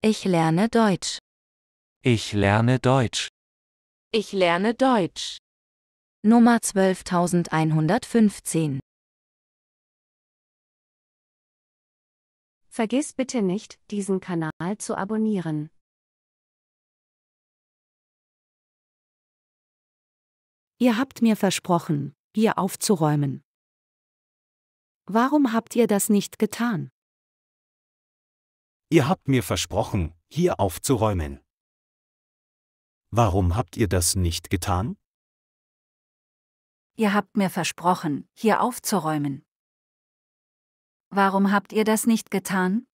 Ich lerne Deutsch. Ich lerne Deutsch. Ich lerne Deutsch. Nummer 12115. Vergiss bitte nicht, diesen Kanal zu abonnieren. Ihr habt mir versprochen, hier aufzuräumen. Warum habt ihr das nicht getan? Ihr habt mir versprochen, hier aufzuräumen. Warum habt ihr das nicht getan? Ihr habt mir versprochen, hier aufzuräumen. Warum habt ihr das nicht getan?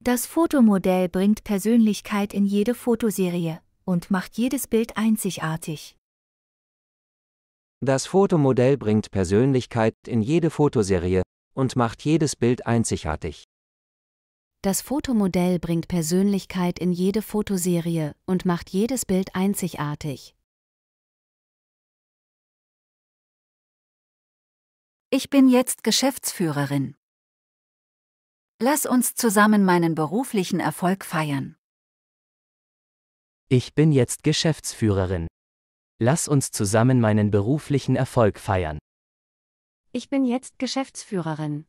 Das Fotomodell bringt Persönlichkeit in jede Fotoserie und macht jedes Bild einzigartig. Das Fotomodell bringt Persönlichkeit in jede Fotoserie und macht jedes Bild einzigartig. Das Fotomodell bringt Persönlichkeit in jede Fotoserie und macht jedes Bild einzigartig. Ich bin jetzt Geschäftsführerin. Lass uns zusammen meinen beruflichen Erfolg feiern. Ich bin jetzt Geschäftsführerin. Lass uns zusammen meinen beruflichen Erfolg feiern. Ich bin jetzt Geschäftsführerin.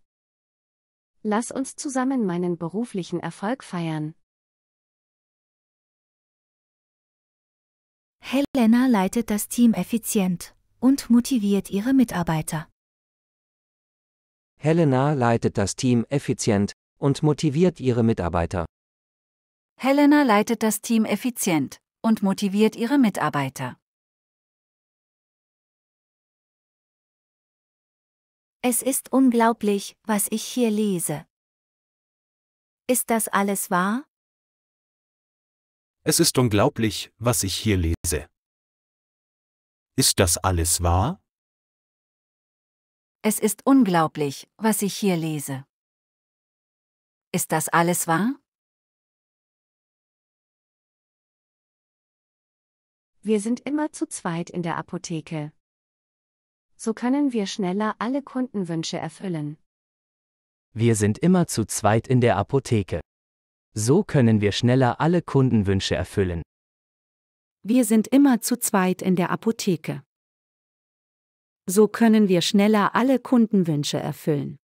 Lass uns zusammen meinen beruflichen Erfolg feiern. Helena leitet das Team effizient und motiviert ihre Mitarbeiter. Helena leitet das Team effizient und motiviert ihre Mitarbeiter. Helena leitet das Team effizient und motiviert ihre Mitarbeiter. Es ist unglaublich, was ich hier lese. Ist das alles wahr? Es ist unglaublich, was ich hier lese. Ist das alles wahr? Es ist unglaublich, was ich hier lese. Ist das alles wahr? Wir sind immer zu zweit in der Apotheke so können wir schneller alle Kundenwünsche erfüllen. Wir sind immer zu zweit in der Apotheke. So können wir schneller alle Kundenwünsche erfüllen. Wir sind immer zu zweit in der Apotheke. So können wir schneller alle Kundenwünsche erfüllen.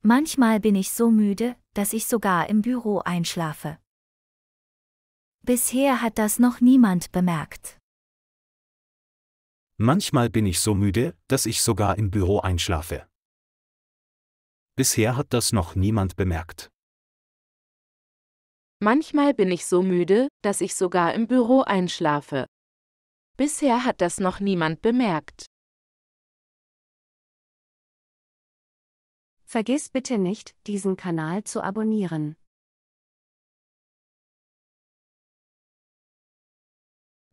Manchmal bin ich so müde, dass ich sogar im Büro einschlafe. Bisher hat das noch niemand bemerkt. Manchmal bin ich so müde, dass ich sogar im Büro einschlafe. Bisher hat das noch niemand bemerkt. Manchmal bin ich so müde, dass ich sogar im Büro einschlafe. Bisher hat das noch niemand bemerkt. Vergiss bitte nicht, diesen Kanal zu abonnieren.